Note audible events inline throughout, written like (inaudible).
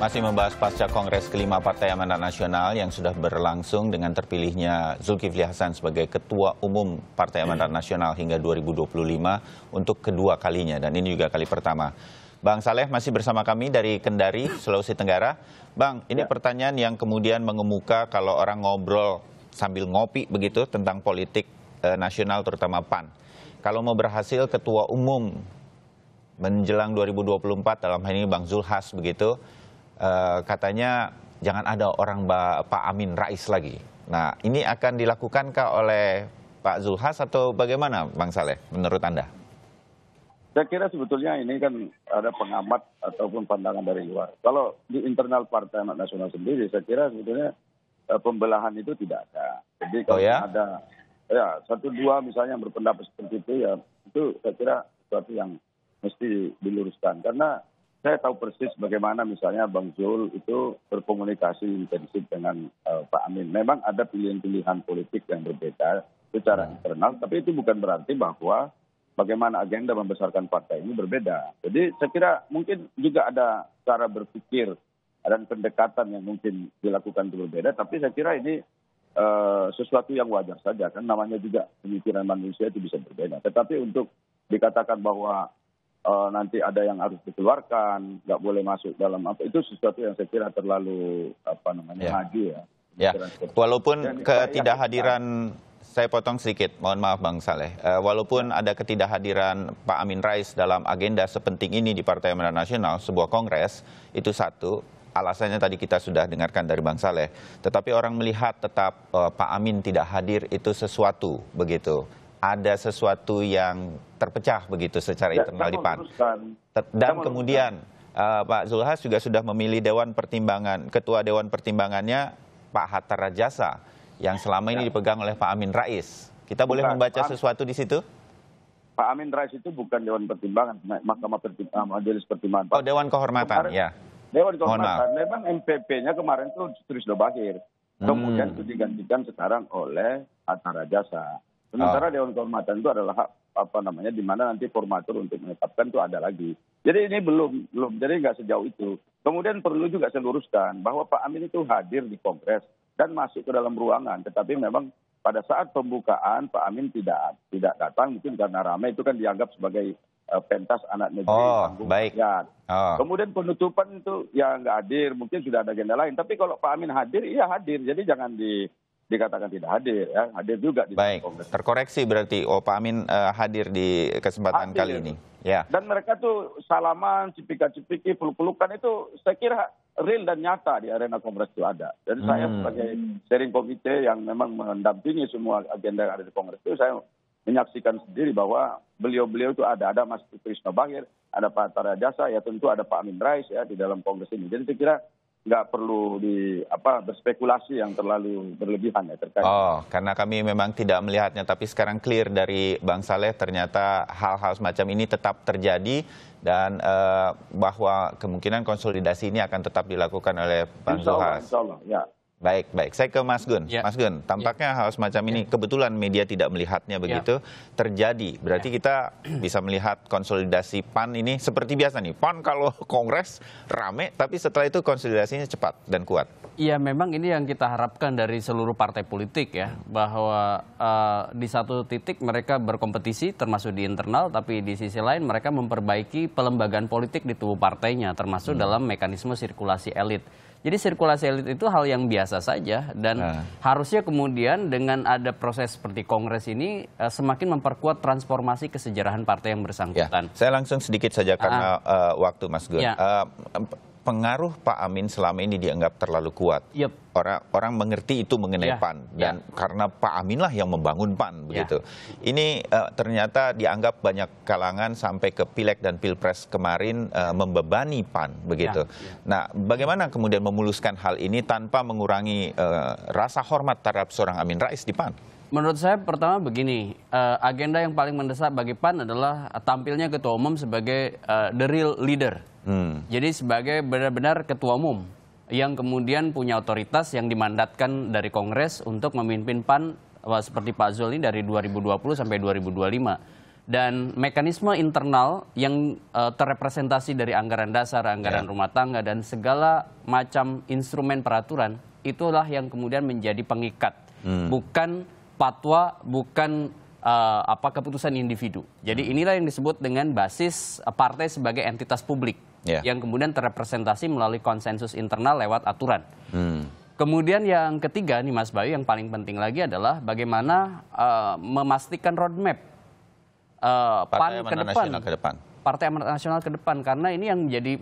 Masih membahas pasca Kongres kelima Partai Amanat Nasional yang sudah berlangsung dengan terpilihnya Zulkifli Hasan sebagai Ketua Umum Partai Amanat hmm. Nasional hingga 2025 untuk kedua kalinya dan ini juga kali pertama. Bang Saleh masih bersama kami dari Kendari, Sulawesi Tenggara. Bang, ini ya. pertanyaan yang kemudian mengemuka kalau orang ngobrol sambil ngopi begitu tentang politik eh, nasional terutama PAN. Kalau mau berhasil ketua umum menjelang 2024 dalam hal ini Bang Zulhas begitu, Eh, katanya jangan ada orang ba Pak Amin Rais lagi. Nah, ini akan dilakukankah oleh Pak Zulhas atau bagaimana Bang Saleh menurut Anda? Saya kira sebetulnya ini kan ada pengamat ataupun pandangan dari luar. Kalau di internal Partai Amat Nasional sendiri, saya kira sebetulnya eh, pembelahan itu tidak ada. Jadi kalau oh, ya? ada ya satu dua misalnya yang berpendapat seperti itu ya itu saya kira sesuatu yang mesti diluruskan karena saya tahu persis bagaimana misalnya Bang Zul itu berkomunikasi intensif dengan uh, Pak Amin. Memang ada pilihan-pilihan politik yang berbeda secara hmm. internal, tapi itu bukan berarti bahwa bagaimana agenda membesarkan partai ini berbeda. Jadi saya kira mungkin juga ada cara berpikir dan pendekatan yang mungkin dilakukan itu berbeda, tapi saya kira ini uh, sesuatu yang wajar saja kan namanya juga pemikiran manusia itu bisa berbeda. Tetapi untuk dikatakan bahwa uh, nanti ada yang harus dikeluarkan, nggak boleh masuk dalam apa itu sesuatu yang saya kira terlalu apa namanya yeah. maju ya. Ya, walaupun ketidakhadiran saya potong sedikit, mohon maaf Bang Saleh. Eh, walaupun ya. ada ketidakhadiran Pak Amin Rais dalam agenda sepenting ini di Partai Amanat Nasional, sebuah kongres, itu satu, alasannya tadi kita sudah dengarkan dari Bang Saleh. Tetapi orang melihat tetap eh, Pak Amin tidak hadir itu sesuatu, begitu ada sesuatu yang terpecah begitu secara ya, internal di PAN. Dan kemudian uh, Pak Zulhas juga sudah memilih Dewan Pertimbangan, Ketua Dewan Pertimbangannya Pak Hatta Rajasa yang selama ini ya. dipegang oleh Pak Amin Rais. Kita bukan, boleh membaca sesuatu di situ? Pak Amin Rais itu bukan Dewan Pertimbangan, Mahkamah Pertimbangan, eh, Majelis Pertimbangan. Pak. Oh, Dewan Kehormatan, kemarin, ya. Dewan Kehormatan, memang MPP-nya kemarin itu sudah berakhir. Kemudian hmm. itu digantikan sekarang oleh Hatta Rajasa sementara ah. dewan kehormatan itu adalah hak apa namanya di mana nanti formatur untuk menetapkan itu ada lagi jadi ini belum belum jadi nggak sejauh itu kemudian perlu juga saya luruskan bahwa Pak Amin itu hadir di Kongres dan masuk ke dalam ruangan tetapi memang pada saat pembukaan Pak Amin tidak tidak datang mungkin karena ramai itu kan dianggap sebagai eh, pentas anak negeri oh, baik. Oh. Kemudian penutupan itu ya nggak hadir, mungkin sudah ada agenda lain. Tapi kalau Pak Amin hadir, iya hadir. Jadi jangan di dikatakan tidak hadir ya hadir juga di baik kongres. terkoreksi berarti oh Pak Amin uh, hadir di kesempatan hadir. kali ini ya dan mereka tuh salaman cipika-cipiki peluk-pelukan itu saya kira real dan nyata di arena kongres itu ada dan hmm. saya sebagai sharing komite yang memang mendampingi semua agenda yang ada di kongres itu saya menyaksikan sendiri bahwa beliau-beliau itu ada ada Mas Krisna Bangir ada Pak Tara Jasa ya tentu ada Pak Amin Rais ya di dalam kongres ini jadi saya kira nggak perlu di apa berspekulasi yang terlalu berlebihan ya terkait. Oh, karena kami memang tidak melihatnya, tapi sekarang clear dari Bang Saleh ternyata hal-hal semacam ini tetap terjadi dan eh, bahwa kemungkinan konsolidasi ini akan tetap dilakukan oleh Bang Insya Allah, Insya Allah, ya. Baik, baik. Saya ke Mas Gun. Ya. Mas Gun, tampaknya ya. hal semacam ini ya. kebetulan media tidak melihatnya ya. begitu ya. terjadi. Berarti ya. kita bisa melihat konsolidasi PAN ini seperti biasa nih. PAN kalau (laughs) kongres rame, tapi setelah itu konsolidasinya cepat dan kuat. Iya, memang ini yang kita harapkan dari seluruh partai politik ya, bahwa uh, di satu titik mereka berkompetisi termasuk di internal, tapi di sisi lain mereka memperbaiki pelembagaan politik di tubuh partainya termasuk hmm. dalam mekanisme sirkulasi elit. Jadi sirkulasi elit itu hal yang biasa saja dan nah. harusnya kemudian dengan ada proses seperti kongres ini eh, semakin memperkuat transformasi kesejarahan partai yang bersangkutan. Ya. Saya langsung sedikit saja karena uh, uh waktu Mas Gun. Ya. Uh, pengaruh Pak Amin selama ini dianggap terlalu kuat. Yep. Orang orang mengerti itu mengenai yeah. PAN ya. dan yeah. karena Pak Amin lah yang membangun PAN ya. begitu. Ini uh, ternyata dianggap banyak kalangan sampai ke Pileg dan Pilpres kemarin uh, membebani PAN begitu. Yeah. Ya. Nah, bagaimana kemudian memuluskan hal ini tanpa mengurangi uh, rasa hormat terhadap seorang Amin Rais di PAN? Menurut saya pertama begini, agenda yang paling mendesak bagi PAN adalah tampilnya ketua umum sebagai the real leader. Hmm. Jadi sebagai benar-benar ketua umum yang kemudian punya otoritas yang dimandatkan dari Kongres untuk memimpin PAN seperti Pak Zul ini dari 2020 sampai 2025 dan mekanisme internal yang uh, terrepresentasi dari anggaran dasar, anggaran yeah. rumah tangga dan segala macam instrumen peraturan itulah yang kemudian menjadi pengikat. Hmm. Bukan patwa, bukan uh, apa keputusan individu. Jadi hmm. inilah yang disebut dengan basis eh, partai sebagai entitas publik yeah. yang kemudian terrepresentasi melalui konsensus internal lewat aturan. Hmm. Kemudian yang ketiga nih Mas Bayu yang paling penting lagi adalah bagaimana uh, memastikan roadmap uh, partai PAN ke depan. ke depan. Partai Amanat Nasional ke depan karena ini yang menjadi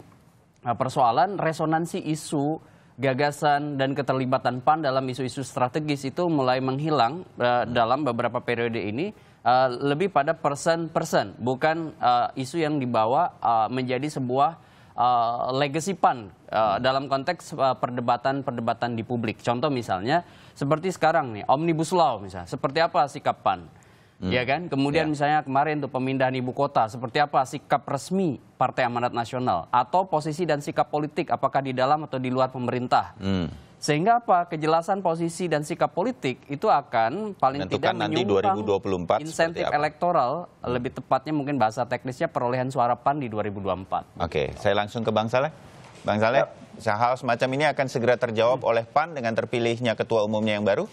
persoalan resonansi isu gagasan dan keterlibatan PAN dalam isu-isu strategis itu mulai menghilang uh, dalam beberapa periode ini uh, lebih pada persen-persen bukan uh, isu yang dibawa uh, menjadi sebuah uh, legacy PAN uh, dalam konteks perdebatan-perdebatan uh, -perdebatan di publik. Contoh misalnya seperti sekarang nih Omnibus Law misalnya. Seperti apa sikap PAN? Hmm. Ya kan? Kemudian ya. misalnya kemarin tuh pemindahan ibu kota, seperti apa sikap resmi Partai Amanat Nasional atau posisi dan sikap politik apakah di dalam atau di luar pemerintah? Hmm. Sehingga apa? Kejelasan posisi dan sikap politik itu akan paling Menentukan tidak nanti 2024 insentif elektoral, hmm. lebih tepatnya mungkin bahasa teknisnya perolehan suara PAN di 2024. Oke, okay. saya langsung ke Bang Saleh. Bang Saleh, ya. hal semacam ini akan segera terjawab hmm. oleh PAN dengan terpilihnya ketua umumnya yang baru?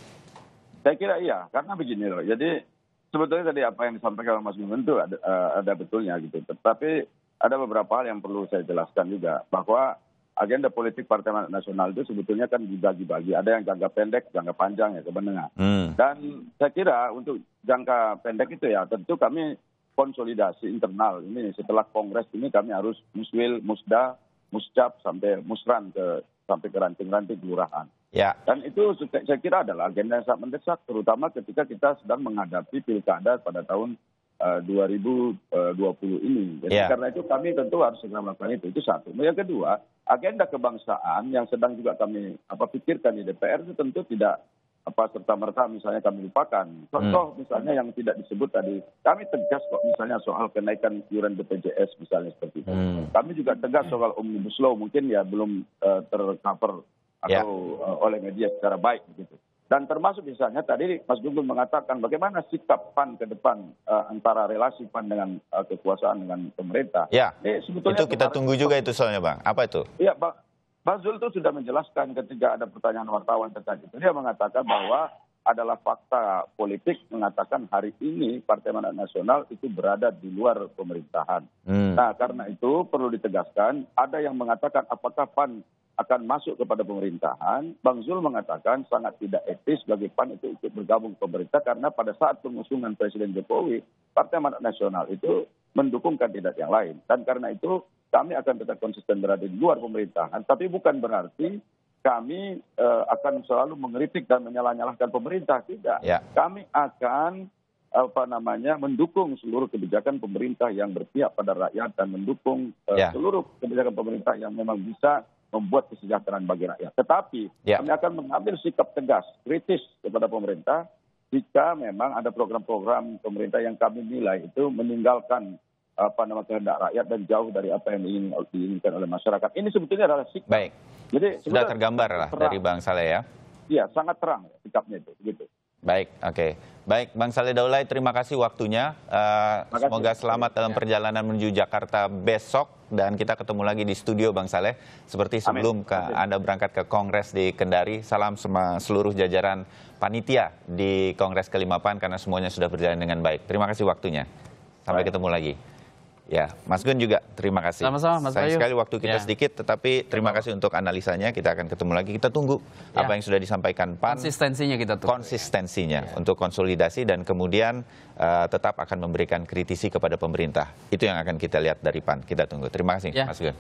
Saya kira iya, karena begini loh. Jadi sebetulnya tadi apa yang disampaikan Mas Gunung itu ada, eh, ada betulnya gitu. Tetapi ada beberapa hal yang perlu saya jelaskan juga bahwa agenda politik Partai Nasional itu sebetulnya kan dibagi-bagi. Ada yang jangka pendek, jangka panjang, ya menengah. Hmm. Dan saya kira untuk jangka pendek itu ya tentu kami konsolidasi internal ini setelah kongres ini kami harus muswil, musda, muscap sampai musran ke sampai ke ranting-ranting kelurahan. Ya. Dan itu saya kira adalah agenda yang sangat mendesak, terutama ketika kita sedang menghadapi pilkada pada tahun eh, eh, uh, 2020 ini. Jadi ya. karena itu kami tentu harus segera melakukan itu. Itu satu. Yang kedua, agenda kebangsaan yang sedang juga kami apa pikirkan di DPR itu tentu tidak apa serta merta misalnya kami lupakan. Hmm. Contoh hmm. misalnya yang tidak disebut tadi, kami tegas kok misalnya soal kenaikan iuran BPJS misalnya seperti itu. Hmm. Kami juga tegas soal omnibus law mungkin ya belum uh, tercover Ya. atau eh, oleh media secara baik begitu. Dan termasuk misalnya tadi Mas Gunggun mengatakan bagaimana sikap PAN ke depan uh, antara relasi PAN dengan uh, kekuasaan dengan pemerintah. Ya, eh, sebetulnya itu kita tunggu juga itu soalnya Bang. Apa itu? Iya Bang, Bang Zul itu sudah menjelaskan ketika ada pertanyaan wartawan tentang itu. Dia mengatakan bahwa adalah fakta politik mengatakan hari ini Partai Manat Nasional itu berada di luar pemerintahan. Hmm. Nah, karena itu perlu ditegaskan ada yang mengatakan apakah PAN akan masuk kepada pemerintahan, Bang Zul mengatakan sangat tidak etis bagi PAN itu ikut bergabung pemerintah karena pada saat pengusungan Presiden Jokowi, Partai Amanat Nasional itu mendukung kandidat yang lain. Dan karena itu kami akan tetap konsisten berada di luar pemerintahan, tapi bukan berarti kami uh, akan selalu mengkritik dan menyalah-nyalahkan pemerintah tidak. Ya. Kami akan apa namanya mendukung seluruh kebijakan pemerintah yang berpihak pada rakyat dan mendukung uh, ya. seluruh kebijakan pemerintah yang memang bisa membuat kesejahteraan bagi rakyat. Tetapi ya. kami akan mengambil sikap tegas, kritis kepada pemerintah jika memang ada program-program pemerintah yang kami nilai itu meninggalkan apa nama kehendak rakyat dan jauh dari apa yang diinginkan oleh masyarakat. Ini sebetulnya adalah sikap. Baik. Jadi sudah tergambar lah dari Bang Saleh ya. Iya, sangat terang sikapnya itu, gitu. Baik, oke. Okay. Baik, Bang Saleh Daulay, terima kasih waktunya. Uh, semoga selamat dalam ya. perjalanan menuju Jakarta besok dan kita ketemu lagi di studio Bang Saleh seperti sebelum Ke, Anda berangkat ke Kongres di Kendari. Salam sama seluruh jajaran panitia di Kongres ke-5 PAN karena semuanya sudah berjalan dengan baik. Terima kasih waktunya. Sampai baik. ketemu lagi. Ya, Mas Gun juga terima kasih. Sama-sama, Mas Sayang Bayu. sekali waktu kita ya. sedikit, tetapi terima kasih untuk analisanya. Kita akan ketemu lagi. Kita tunggu ya. apa yang sudah disampaikan PAN. Konsistensinya kita tunggu. Ya. Konsistensinya ya. untuk konsolidasi dan kemudian uh, tetap akan memberikan kritisi kepada pemerintah. Itu yang akan kita lihat dari PAN. Kita tunggu. Terima kasih, ya. Mas Gun.